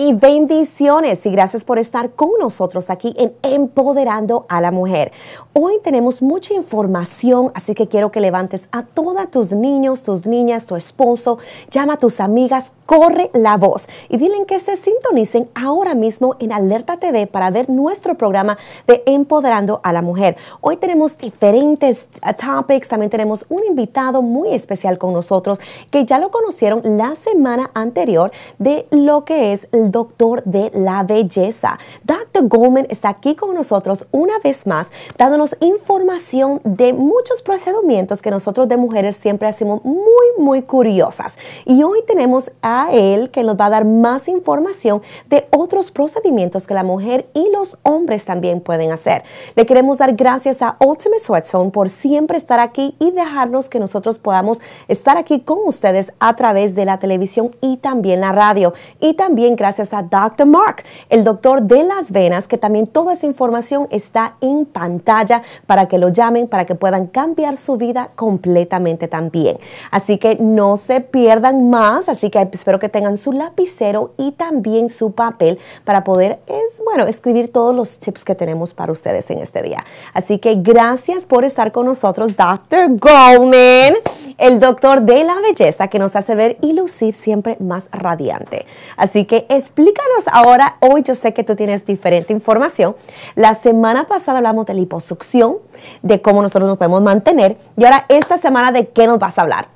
y bendiciones. Y gracias por estar con nosotros aquí en Empoderando a la Mujer. Hoy tenemos mucha información, así que quiero que levantes a todos tus niños, tus niñas, tu esposo, llama a tus amigas, corre la voz y dile que se sintonicen ahora mismo en Alerta TV para ver nuestro programa de Empoderando a la Mujer. Hoy tenemos diferentes topics, también tenemos un invitado muy especial con nosotros que ya lo conocieron la semana anterior de lo que es doctor de la belleza. Dr. Goldman está aquí con nosotros una vez más, dándonos información de muchos procedimientos que nosotros de mujeres siempre hacemos muy, muy curiosas. Y hoy tenemos a él que nos va a dar más información de otros procedimientos que la mujer y los hombres también pueden hacer. Le queremos dar gracias a Ultimate Sweat por siempre estar aquí y dejarnos que nosotros podamos estar aquí con ustedes a través de la televisión y también la radio. Y también gracias a Dr. Mark, el doctor de las venas, que también toda esa información está en pantalla para que lo llamen, para que puedan cambiar su vida completamente también. Así que no se pierdan más, así que espero que tengan su lapicero y también su papel para poder, bueno, escribir todos los tips que tenemos para ustedes en este día. Así que gracias por estar con nosotros, Dr. Goldman, el doctor de la belleza que nos hace ver y lucir siempre más radiante. Así que explícanos ahora, hoy yo sé que tú tienes diferente información. La semana pasada hablamos de liposucción, de cómo nosotros nos podemos mantener, y ahora esta semana de qué nos vas a hablar.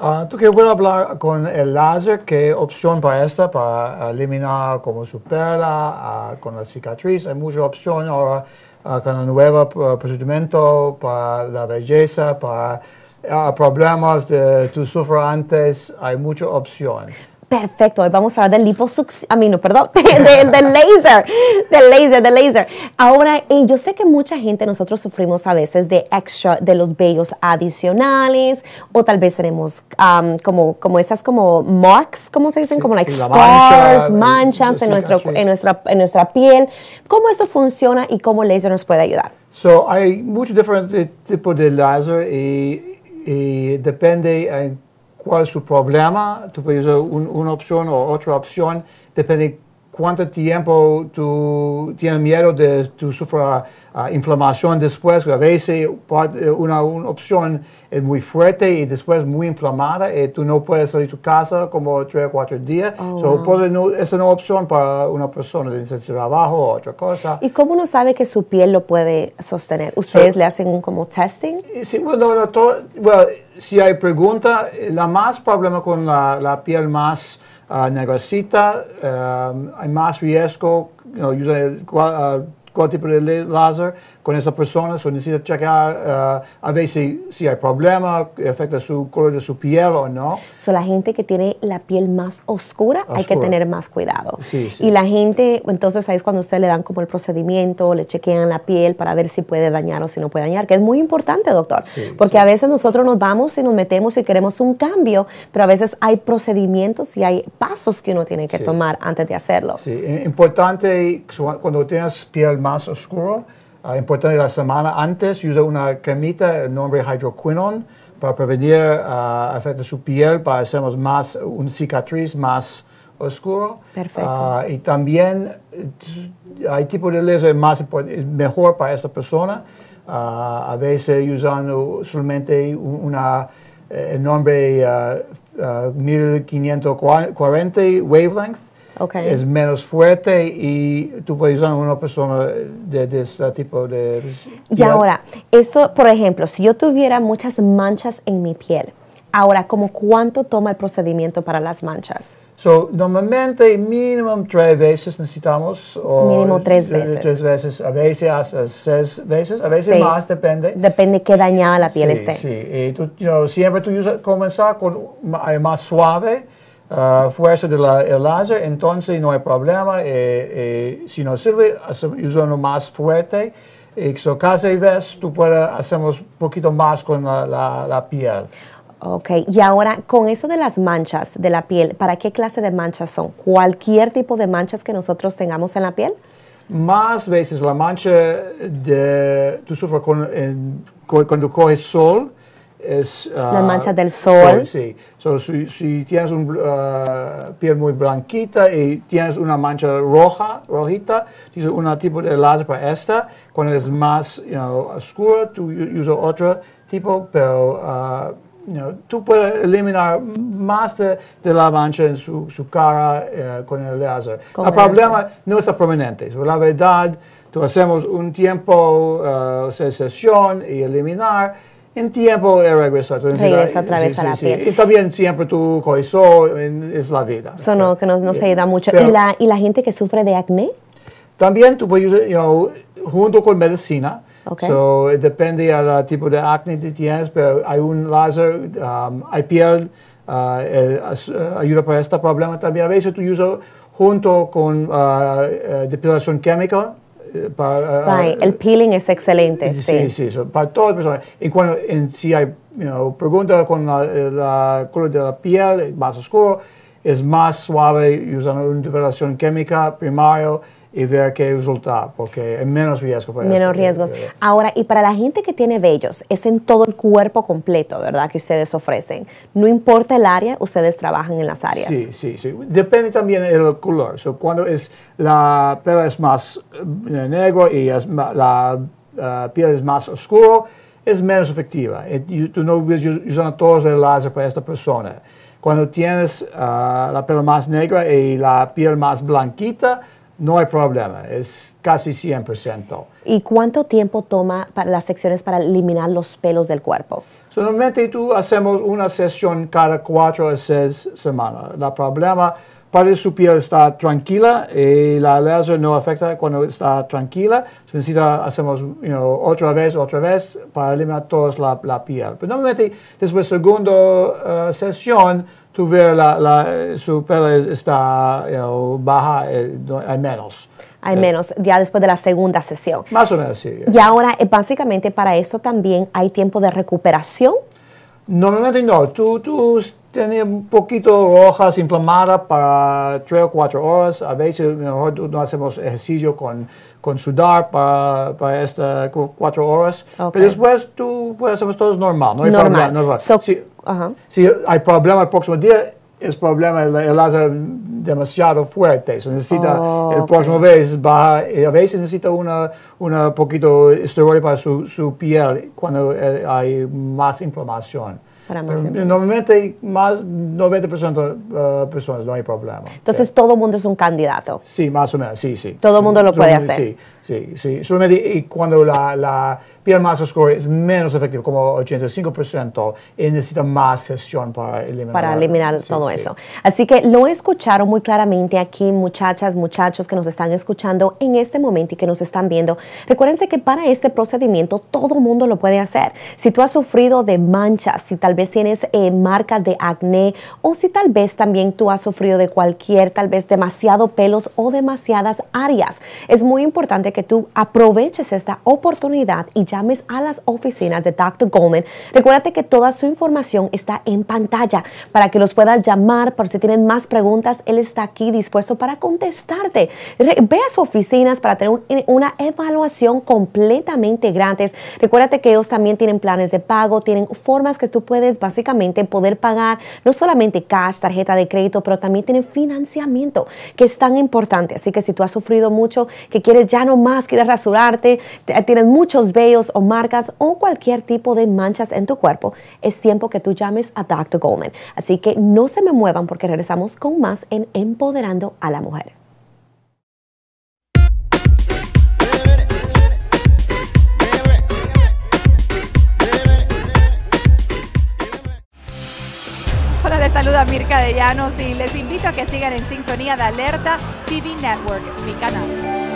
Ah, tú que voy a hablar con el láser, qué opción para esta, para eliminar como su ah, con la cicatriz, hay muchas opciones ahora ah, con el nuevo procedimiento para la belleza, para problemas de tú sufres antes, hay muchas opciones. Perfecto, hoy vamos a hablar del liposucción, a ah, mí perdón, del, laser, del laser, del laser. Ahora, eh, yo sé que mucha gente, nosotros sufrimos a veces de extra, de los vellos adicionales, o tal vez tenemos como, como esas como marks, ¿cómo se dicen? como like scars, manchas en, nuestro, en, nuestra, en nuestra piel. ¿Cómo eso funciona y cómo el laser nos puede ayudar? So, hay muchos diferentes tipos de láser y, depende cuál es su problema, tú puedes usar un, una opción o otra opción, depende cuánto tiempo tú tienes miedo de tu sufra ah, inflamación después, a veces eh, una, una, opción es muy fuerte y después muy inflamada y eh, tú no puedes salir de tu casa como tres o cuatro días. Oh, no, es una opción para una persona de trabajo o otra cosa. ¿Y cómo uno sabe que su piel lo puede sostener? ¿Ustedes le hacen un como testing? Sí, bueno, no, todo, si hay pregunta, eh, la más problema con la, la piel más uh, hay más riesgo, you eh, usar ah, tipo de láser con esa persona, so necesita checar uh, a ver si, hay problema, afecta su color de su piel o no. Son la gente que tiene la piel más oscura, hay que tener más cuidado. Y la gente, entonces ahí es cuando usted le dan como el procedimiento, le chequean la piel para ver si puede dañar o si no puede dañar, que es muy importante, doctor, porque a veces nosotros nos vamos y nos metemos y queremos un cambio, pero a veces hay procedimientos y hay pasos que uno tiene que tomar antes de hacerlo. Sí, importante cuando tienes piel más oscura, Ah, importante, la semana antes usa una cremita, el nombre hydroquinone, para prevenir uh, su piel, para hacer más, una cicatriz más oscuro. Perfecto. Ah, y también hay tipo de lesión más mejor para esta persona. a veces usando solamente una, eh, el nombre 1540 wavelength es menos fuerte y tú puedes usar una persona de, este tipo de... Y ahora, esto, por ejemplo, si yo tuviera muchas manchas en mi piel, ahora, ¿cómo cuánto toma el procedimiento para las manchas? So, normalmente mínimo tres veces necesitamos. mínimo eh, tres eh, veces. Tres veces, a veces hasta seis veces, a veces más, depende. Depende qué dañada la piel esté. Sí, y siempre tú usas, comenzar con eh, más suave Ah, fuerza del de láser, entonces no hay problema. Eh, eh, si no sirve, usamos más fuerte. Eh, so, cada ves, tú puedes hacer un poquito más con la, la, piel. Ok, y ahora con eso de las manchas de la piel, ¿para qué clase de manchas son? ¿Cualquier tipo de manchas que nosotros tengamos en la piel? Más veces la mancha de, tú sufres con, cuando coges sol, es... Uh, ah, Las del sol. sí, si, tienes una ah, piel muy blanquita y tienes una mancha roja, rojita, dice un tipo de láser para esta. Cuando es más oscuro tú usas otro tipo, pero... Ah, tú puedes eliminar más de, la mancha en su, cara eh, con el láser. el problema no está prominente. la verdad, tú hacemos un tiempo, uh, sesión y eliminar en tiempo regresa, regresa otra vez sí, a la piel. Y también siempre tu corazón es la vida. Eso no, que no, se da mucho. ¿Y, la, gente que sufre de acné? También tú puedes, usar junto con medicina, Okay. So, depende del tipo de acné que tienes, pero hay un láser, um, hay piel, uh, uh, ayuda para este problema también. A veces tú usas junto con uh, depilación química, eh, para, El peeling es excelente. Sí, sí, para todas las personas. Y cuando, en, si hay you preguntas con eh, la color de la piel más oscuro, es más suave usando una interpelación química primario y ver qué resultado porque es menos riesgo. Para menos este riesgos. Ahora, y para la gente que tiene vellos, es en todo el cuerpo completo, ¿verdad? Que ustedes ofrecen. No importa el área, ustedes trabajan en las áreas. Sí, sí, sí. Depende también del color. cuando es la piel es más eh, negro y la eh, piel es más oscuro, es menos efectiva. Tú no ves todos los láser para esta persona. Cuando tienes eh, la piel más negra y la piel más blanquita, no hay problema, es casi 100%. ¿Y cuánto tiempo toma para las secciones para eliminar los pelos del cuerpo? Normalmente tú hacemos una sesión cada cuatro o seis semanas. El problema para su piel está tranquila y la láser no afecta cuando está tranquila. Entonces hacemos otra vez, otra vez para eliminar toda la, la, piel. Pero normalmente después de la segunda eh, sesión tú la, la, su pelo está baja, eh, hay menos. Hay menos, ya después de la segunda sesión. Más o menos, sí. Y ahora, eh, básicamente, para eso también hay tiempo de recuperación. Normalmente no, tú, tú tienes un poquito rojas inflamadas para tres o cuatro horas, a veces mejor no hacemos ejercicio con, con sudar para, para estas cuatro horas, pero después tú puedes hacer todo normal, no normal. Normal. Si hay problema el próximo día, el problema es el láser demasiado fuerte. eso necesita, oh, el próximo vez baja, y eh, a veces necesita una, una poquito esteroide para su, piel cuando eh, hay más inflamación. Para más normalmente más 90% de eh, personas no hay problema. Entonces todo el mundo es un candidato. Sí, más o menos, sí, sí. Todo el mundo lo puede hacer. Sí, sí. Solamente cuando la, la PR Master Score es menos efectiva, como 85%, necesita más sesión para eliminar, para eliminar todo eso. Así que lo escucharon muy claramente aquí, muchachas, muchachos que nos están escuchando en este momento y que nos están viendo. Recuérdense que para este procedimiento todo el mundo lo puede hacer. Si tú has sufrido de manchas, si tal vez tienes eh, marcas de acné o si tal vez también tú has sufrido de cualquier, tal vez demasiado pelos o demasiadas áreas, es muy importante que que tú aproveches esta oportunidad y llames a las oficinas de Dr. Goldman. Recuérdate que toda su información está en pantalla para que los puedas llamar, por si tienen más preguntas, él está aquí dispuesto para contestarte. Ve a sus oficinas para tener eh, una evaluación completamente gratis. Recuérdate que ellos también tienen planes de pago, tienen formas que tú puedes básicamente poder pagar, no solamente cash, tarjeta de crédito, pero también tienen financiamiento, que es tan importante. Así que si tú has sufrido mucho, que quieres ya no más más quieres rasurarte, tienes muchos vellos o marcas o cualquier tipo de manchas en tu cuerpo, es tiempo que tú llames a Dr. Goldman. Así que no se me muevan porque regresamos con más en Empoderando a la Mujer. Hola, les saluda Mirka de Llanos y les invito a que sigan en sintonía de Alerta TV Network, mi canal.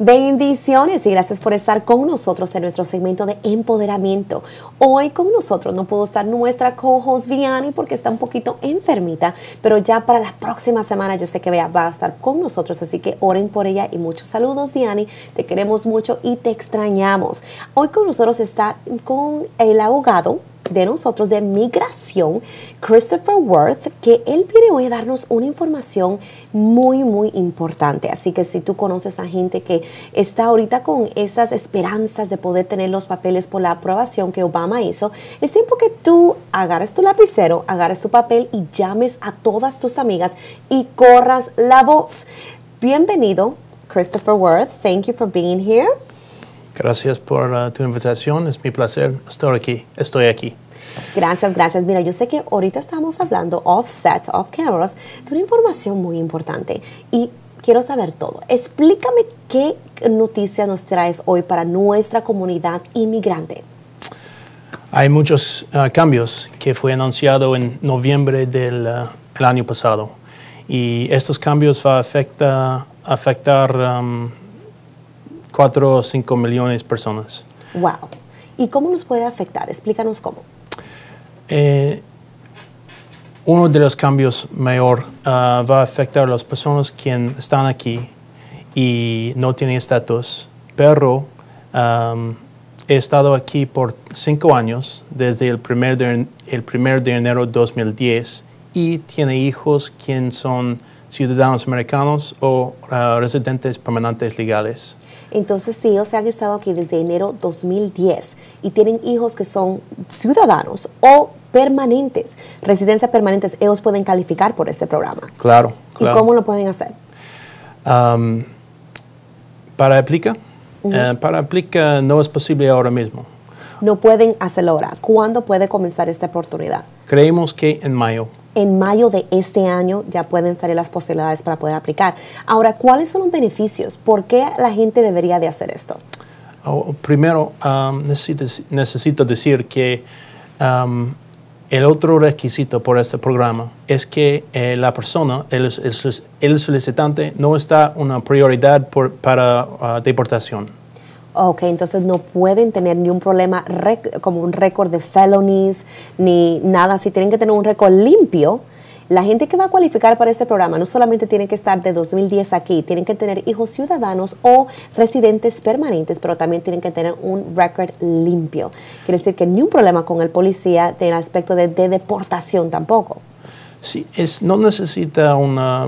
Bendiciones y gracias por estar con nosotros en nuestro segmento de empoderamiento. Hoy con nosotros no pudo estar nuestra co Viani porque está un poquito enfermita, pero ya para la próxima semana yo sé que va a estar con nosotros, así que oren por ella y muchos saludos Viani, te queremos mucho y te extrañamos. Hoy con nosotros está con el abogado de nosotros de migración, Christopher Worth, que él viene hoy a darnos una información muy, muy importante. Así que si tú conoces a gente que está ahorita con esas esperanzas de poder tener los papeles por la aprobación que Obama hizo, es tiempo que tú agarres tu lapicero, agarres tu papel y llames a todas tus amigas y corras la voz. Bienvenido, Christopher Worth. Thank you for being here. Gracias por ah, tu invitación. Es mi placer estar aquí. Estoy aquí. Gracias, gracias. Mira, yo sé que ahorita estamos hablando offsets, off cameras, de una información muy importante y quiero saber todo. Explícame qué noticia nos traes hoy para nuestra comunidad inmigrante. Hay muchos ah, cambios que fue anunciado en noviembre del ah, año pasado y estos cambios van a afectar 4 o 5 millones de personas. ¡Wow! ¿Y cómo nos puede afectar? Explícanos cómo. Eh, uno de los cambios mayor ah, va a afectar a las personas que están aquí y no tienen estatus, pero he estado aquí por cinco años, desde el primer de, el de enero de 2010, y tiene hijos que son ciudadanos americanos o ah, residentes permanentes legales. Entonces, si ellos han estado aquí desde enero 2010 y tienen hijos que son ciudadanos o permanentes, residencias permanentes, ellos pueden calificar por este programa. Claro. claro. ¿Y cómo lo pueden hacer? para aplica, eh, para aplica no es posible ahora mismo. No pueden hacerlo ahora. ¿Cuándo puede comenzar esta oportunidad? Creemos que en mayo. En mayo de este año ya pueden salir las posibilidades para poder aplicar. Ahora, ¿cuáles son los beneficios? ¿Por qué la gente debería de hacer esto? Oh, primero, um, necesito, decir que um, el otro requisito por este programa es que eh, la persona, el, solicitante, no está una prioridad para uh, deportación ok, entonces no pueden tener ni un problema como un récord de felonies, ni nada, si tienen que tener un récord limpio. La gente que va a cualificar para ese programa no solamente tiene que estar de 2010 aquí, tienen que tener hijos ciudadanos o residentes permanentes, pero también tienen que tener un récord limpio. Quiere decir que ni un problema con el policía del aspecto de, deportación tampoco. Sí, es, no necesita una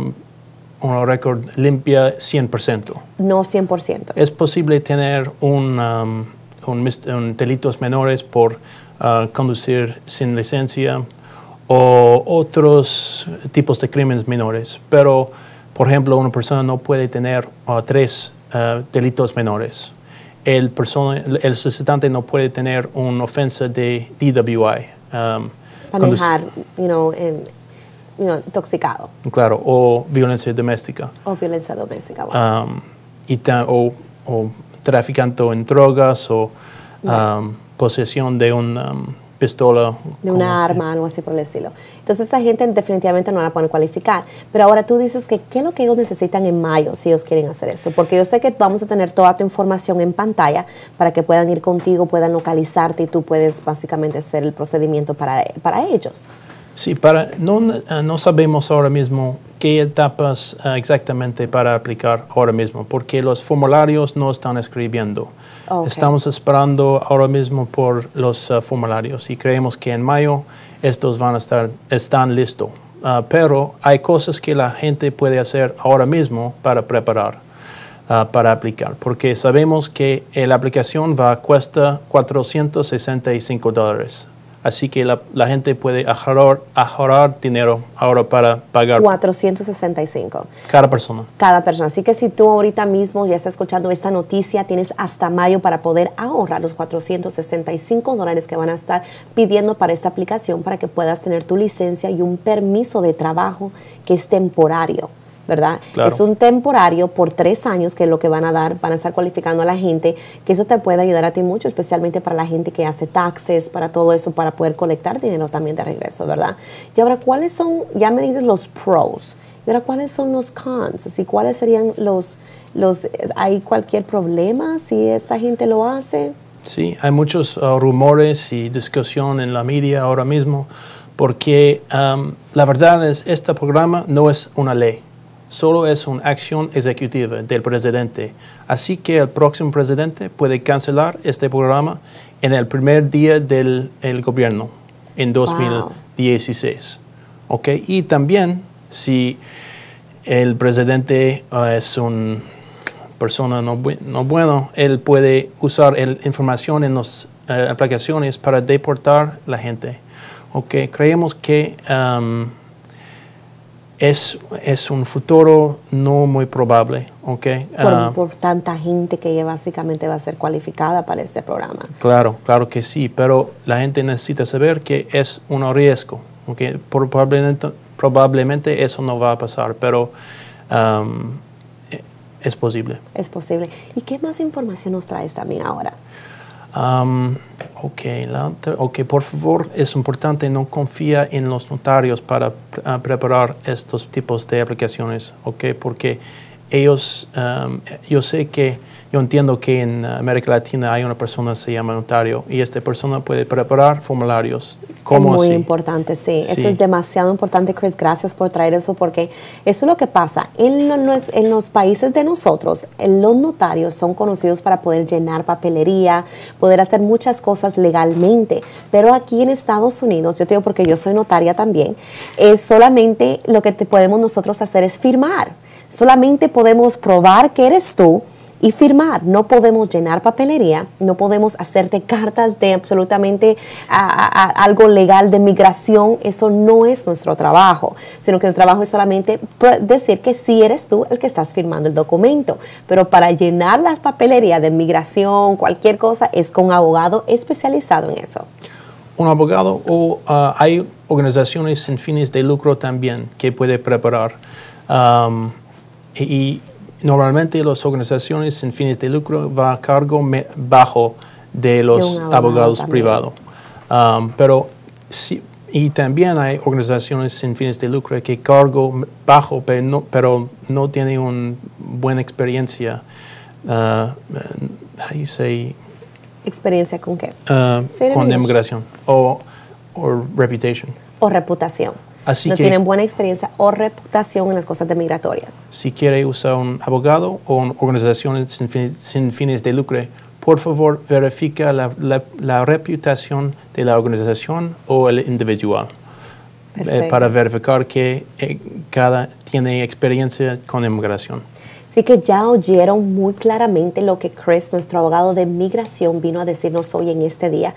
un récord limpia 100%. No 100%. Es posible tener un, um, un, delitos menores por uh, conducir sin licencia o otros tipos de crímenes menores, pero por ejemplo una persona no puede tener uh, tres uh, delitos menores. El, persona, el solicitante no puede tener una ofensa de DWI. Um, intoxicado. Claro, o violencia doméstica. O violencia doméstica, bueno. Um, y o, o, en drogas o um, posesión de una um, pistola. De una arma, algo así por el estilo. Entonces esa gente definitivamente no la pueden cualificar. Pero ahora tú dices que qué es lo que ellos necesitan en mayo si ellos quieren hacer eso. Porque yo sé que vamos a tener toda tu información en pantalla para que puedan ir contigo, puedan localizarte y tú puedes básicamente hacer el procedimiento para, para ellos. Sí, para, eh, no, sabemos ahora mismo qué etapas eh, exactamente para aplicar ahora mismo, porque los formularios no están escribiendo. Estamos esperando ahora mismo por los eh, formularios y creemos que en mayo estos van a estar están listos. Ah, pero hay cosas que la gente puede hacer ahora mismo para preparar, ah, para aplicar, porque sabemos que la aplicación va cuesta 465 dólares Así que la, gente puede ahorrar, ahorrar, dinero ahora para pagar. 465. Cada persona. Cada persona. Así que si tú ahorita mismo ya estás escuchando esta noticia, tienes hasta mayo para poder ahorrar los 465 dólares que van a estar pidiendo para esta aplicación para que puedas tener tu licencia y un permiso de trabajo que es temporario. ¿verdad? Es un temporario por tres años que es lo que van a dar, van a estar cualificando a la gente, que eso te puede ayudar a ti mucho, especialmente para la gente que hace taxes, para todo eso, para poder colectar dinero también de regreso, ¿verdad? Y ahora, ¿cuáles son, ya me dices los pros, y ahora, ¿cuáles son los cons? Así, ¿Cuáles serían los, los, hay cualquier problema si esa gente lo hace? Sí, hay muchos uh, rumores y discusión en la media ahora mismo, porque um, la verdad es, este programa no es una ley solo es una acción ejecutiva del presidente. Así que el próximo presidente puede cancelar este programa en el primer día del gobierno, en 2016. Y también si el presidente eh, es una persona no, buena, bueno, él puede usar la información en las eh, aplicaciones para deportar la gente. Creemos que... Um, es, es un futuro no muy probable, okay, Por, ah. por, tanta gente que básicamente va a ser cualificada para este programa. Claro, claro que sí, pero la gente necesita saber que es un riesgo, Probablemente, probablemente eso no va a pasar, pero e, es posible. Es posible. ¿Y qué más información nos traes también ahora? Um, ok, la, por favor, es importante no confía en los notarios para ah, preparar estos tipos de aplicaciones, ok, porque ellos, yo sé que yo entiendo que en América Latina hay una persona que se llama notario y esta persona puede preparar formularios. como muy importante, sí. Eso es demasiado importante, Chris. Gracias por traer eso porque eso es lo que pasa. En los, países de nosotros, los notarios son conocidos para poder llenar papelería, poder hacer muchas cosas legalmente. Pero aquí en Estados Unidos, yo te digo porque yo soy notaria también, es solamente lo que te podemos nosotros hacer es firmar. Solamente podemos probar que eres tú y firmar. No podemos llenar papelería, no podemos hacerte cartas de absolutamente algo legal de migración. Eso no es nuestro trabajo, sino que el trabajo es solamente decir que sí eres tú el que estás firmando el documento. Pero para llenar la papelería de migración, cualquier cosa, es con abogado especializado en eso un abogado o ah, hay organizaciones sin fines de lucro también que puede preparar. y, Normalmente las organizaciones sin fines de lucro va a cargo bajo de los abogados privados. Um, pero sí, y también hay organizaciones sin fines de lucro que cargo bajo, pero no, tienen una buena experiencia. Uh, eh, how ¿Experiencia con qué? Uh, con inmigración o, o reputation. O reputación no tienen buena experiencia o reputación en las cosas de migratorias. Si quiere usar un abogado o una organización sin, fines de lucro, por favor verifica la, reputación de la organización o el individual eh, para verificar que eh, cada tiene experiencia con inmigración. Así que ya oyeron muy claramente lo que Chris, nuestro abogado de migración, vino a decirnos hoy en este día,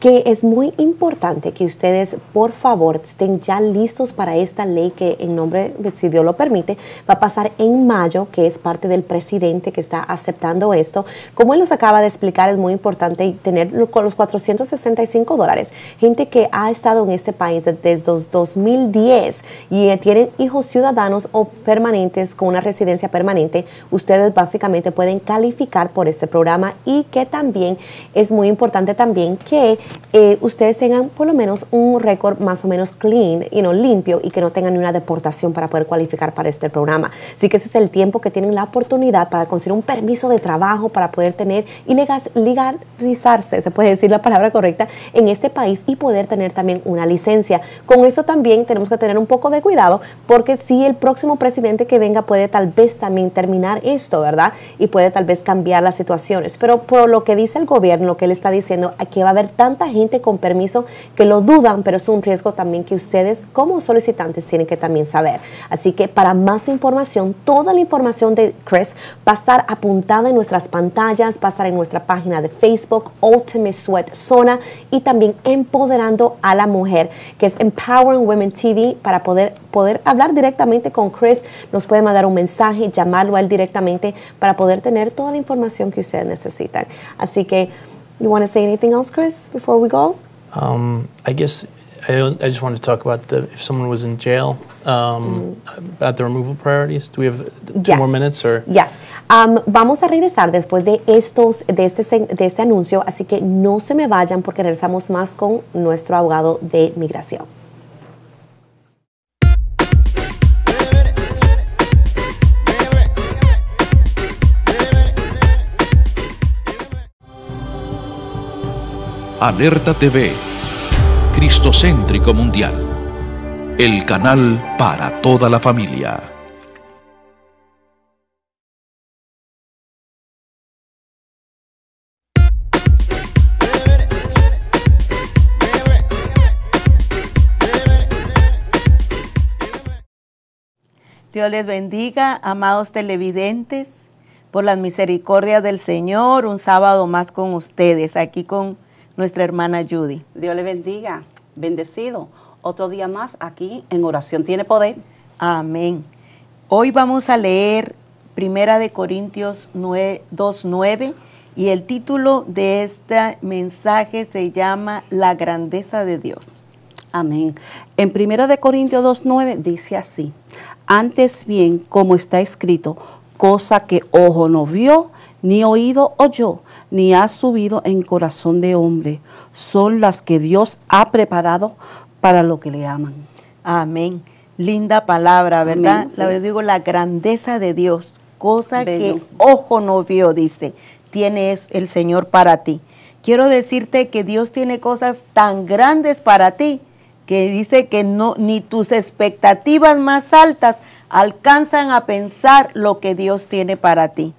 que es muy importante que ustedes, por favor, estén ya listos para esta ley que en nombre, si Dios lo permite, va a pasar en mayo, que es parte del presidente que está aceptando esto. Como él nos acaba de explicar, es muy importante tener los 465 dólares. Gente que ha estado en este país desde 2010 y eh, tienen hijos ciudadanos o permanentes con una residencia permanente ustedes básicamente pueden calificar por este programa y que también es muy importante también que eh, ustedes tengan por lo menos un récord más o menos clean, y no limpio y que no tengan una deportación para poder calificar para este programa. Así que ese es el tiempo que tienen la oportunidad para conseguir un permiso de trabajo, para poder tener y legalizarse, se puede decir la palabra correcta, en este país y poder tener también una licencia. Con eso también tenemos que tener un poco de cuidado porque si el próximo presidente que venga puede tal vez también tener terminar esto, ¿verdad? Y puede tal vez cambiar las situaciones. Pero por lo que dice el gobierno, lo que él está diciendo, aquí va a haber tanta gente con permiso que lo dudan, pero es un riesgo también que ustedes como solicitantes tienen que también saber. Así que para más información, toda la información de Chris va a estar apuntada en nuestras pantallas, va a estar en nuestra página de Facebook, Ultimate Sweat Zona, y también empoderando a la mujer, que es Empowering Women TV, para poder, poder hablar directamente con Chris. Nos puede mandar un mensaje, llamar directamente para poder tener toda la información que ustedes necesitan. Así que, you want to say anything else, Chris, before we go? Um, I guess I, I, just want to talk about the, if someone was in jail, um, mm-hmm. about the removal priorities. Do we have two more minutes or? Yes. Um, vamos a regresar después de estos, de este, de este anuncio, así que no se me vayan porque regresamos más con nuestro abogado de migración. Alerta TV, Cristocéntrico Mundial, el canal para toda la familia. Dios les bendiga, amados televidentes, por las misericordias del Señor, un sábado más con ustedes, aquí con nuestra hermana Judy. Dios le bendiga, bendecido. Otro día más aquí en Oración Tiene Poder. Amén. Hoy vamos a leer Primera de Corintios 2.9 y el título de este mensaje se llama La grandeza de Dios. Amén. En Primera de Corintios 2.9 dice así, antes bien, como está escrito, cosa que ojo no vio, ni oído yo, ni ha subido en corazón de hombre. Son las que Dios ha preparado para lo que le aman. Amén. Linda palabra, ¿verdad? La digo, la grandeza de Dios, cosa que ojo no vio, dice, tiene el Señor para ti. Quiero decirte que Dios tiene cosas tan grandes para ti que dice que no ni tus expectativas más altas alcanzan a pensar lo que Dios tiene para ti.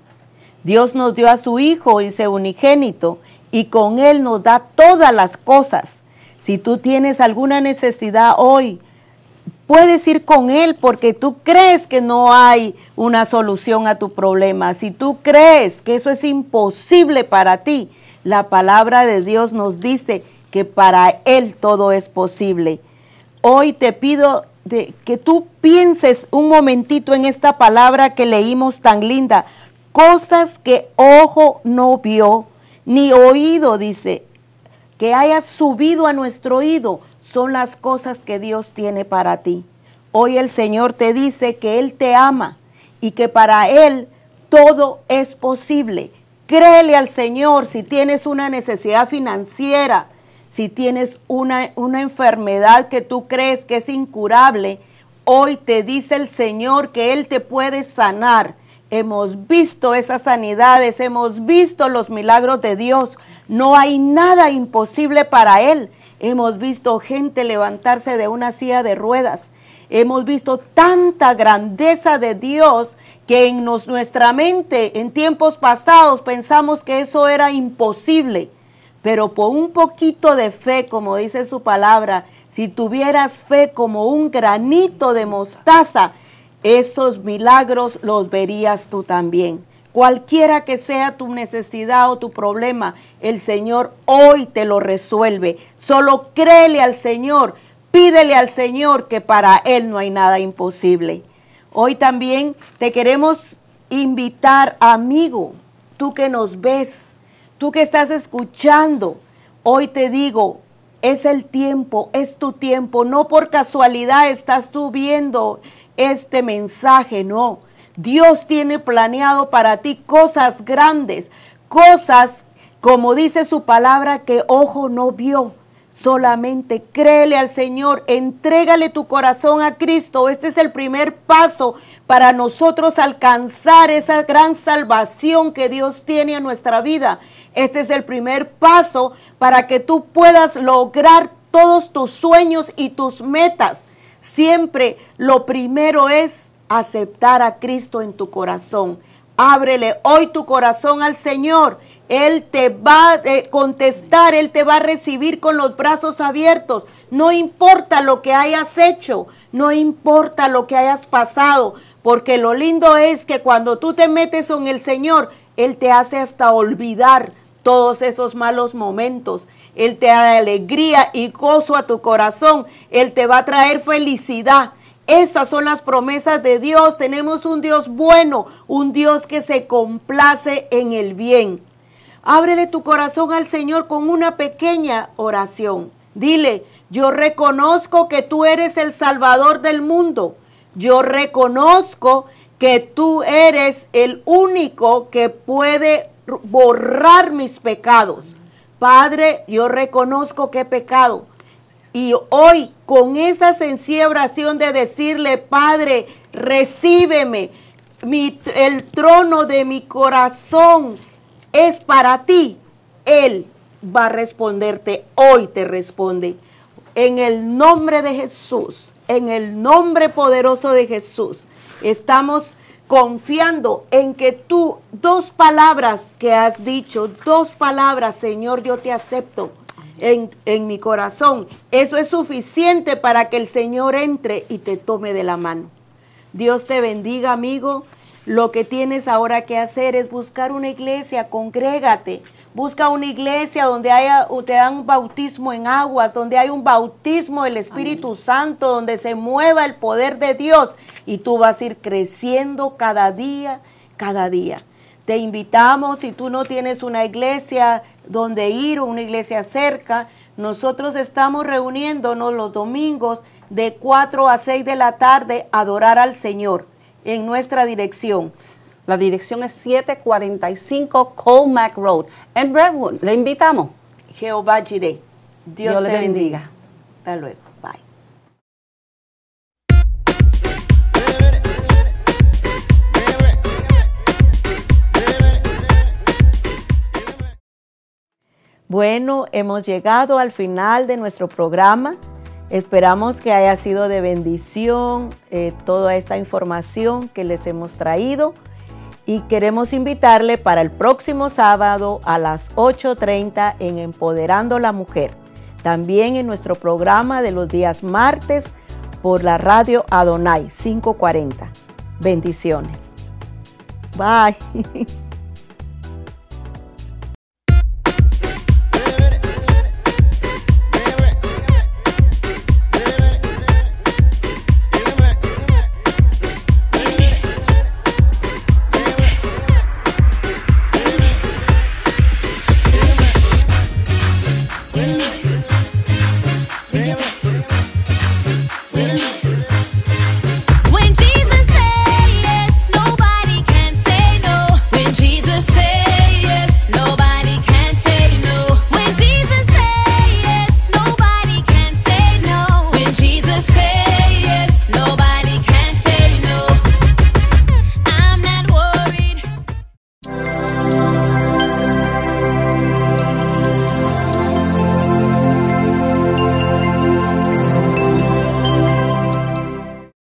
Dios nos dio a su Hijo, ese unigénito, y con Él nos da todas las cosas. Si tú tienes alguna necesidad hoy, puedes ir con Él porque tú crees que no hay una solución a tu problema. Si tú crees que eso es imposible para ti, la palabra de Dios nos dice que para Él todo es posible. Hoy te pido que tú pienses un momentito en esta palabra que leímos tan linda cosas que ojo no vio, ni oído, dice, que haya subido a nuestro oído, son las cosas que Dios tiene para ti. Hoy el Señor te dice que Él te ama y que para Él todo es posible. Créele al Señor si tienes una necesidad financiera, si tienes una, una enfermedad que tú crees que es incurable. Hoy te dice el Señor que Él te puede sanar hemos visto esas sanidades, hemos visto los milagros de Dios. No hay nada imposible para Él. Hemos visto gente levantarse de una silla de ruedas. Hemos visto tanta grandeza de Dios que en nuestra mente en tiempos pasados pensamos que eso era imposible. Pero por un poquito de fe, como dice su palabra, si tuvieras fe como un granito de mostaza, esos milagros los verías tú también. Cualquiera que sea tu necesidad o tu problema, el Señor hoy te lo resuelve. Solo créele al Señor, pídele al Señor que para Él no hay nada imposible. Hoy también te queremos invitar, amigo, tú que nos ves, tú que estás escuchando, hoy te digo, es el tiempo, es tu tiempo, no por casualidad estás tú viendo este mensaje, no. Dios tiene planeado para ti cosas grandes, cosas, como dice su palabra, que ojo no vio. Solamente créele al Señor, entrégale tu corazón a Cristo. Este es el primer paso para nosotros alcanzar esa gran salvación que Dios tiene en nuestra vida. Este es el primer paso para que tú puedas lograr todos tus sueños y tus metas. Siempre lo primero es aceptar a Cristo en tu corazón. Ábrele hoy tu corazón al Señor. Él te va a eh, contestar, Él te va a recibir con los brazos abiertos. No importa lo que hayas hecho, no importa lo que hayas pasado, porque lo lindo es que cuando tú te metes con el Señor, Él te hace hasta olvidar todos esos malos momentos. Él te da alegría y gozo a tu corazón. Él te va a traer felicidad. Esas son las promesas de Dios. Tenemos un Dios bueno, un Dios que se complace en el bien. Ábrele tu corazón al Señor con una pequeña oración. Dile, yo reconozco que tú eres el Salvador del mundo. Yo reconozco que tú eres el único que puede borrar mis pecados. Padre, yo reconozco que he pecado. Y hoy, con esa sencilla oración de decirle, Padre, recíbeme, el trono de mi corazón es para ti. Él va a responderte, hoy te responde. En el nombre de Jesús, en el nombre poderoso de Jesús, estamos confiando en que tú, dos palabras que has dicho, dos palabras, Señor, yo te acepto en, mi corazón, eso es suficiente para que el Señor entre y te tome de la mano. Dios te bendiga, amigo. Lo que tienes ahora que hacer es buscar una iglesia, congrégate busca una iglesia donde haya, te dan un bautismo en aguas, donde hay un bautismo del Espíritu Santo, donde se mueva el poder de Dios y tú vas a ir creciendo cada día, cada día. Te invitamos, si tú no tienes una iglesia donde ir o una iglesia cerca, nosotros estamos reuniéndonos los domingos de 4 a 6 de la tarde a adorar al Señor en nuestra dirección. La dirección es 745 Colmack Road en Redwood. Le invitamos. Jehová gire. Dios, te bendiga. Hasta luego. Bye. Bueno, hemos llegado al final de nuestro programa. Esperamos que haya sido de bendición eh, toda esta información que les hemos traído y queremos invitarle para el próximo sábado a las 8.30 en Empoderando la Mujer. También en nuestro programa de los días martes por la radio Adonai 540. Bendiciones. Bye.